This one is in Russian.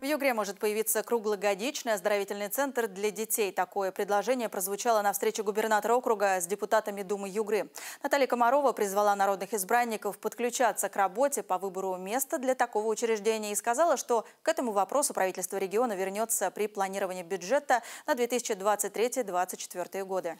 В Югре может появиться круглогодичный оздоровительный центр для детей. Такое предложение прозвучало на встрече губернатора округа с депутатами Думы Югры. Наталья Комарова призвала народных избранников подключаться к работе по выбору места для такого учреждения и сказала, что к этому вопросу правительство региона вернется при планировании бюджета на 2023-2024 годы.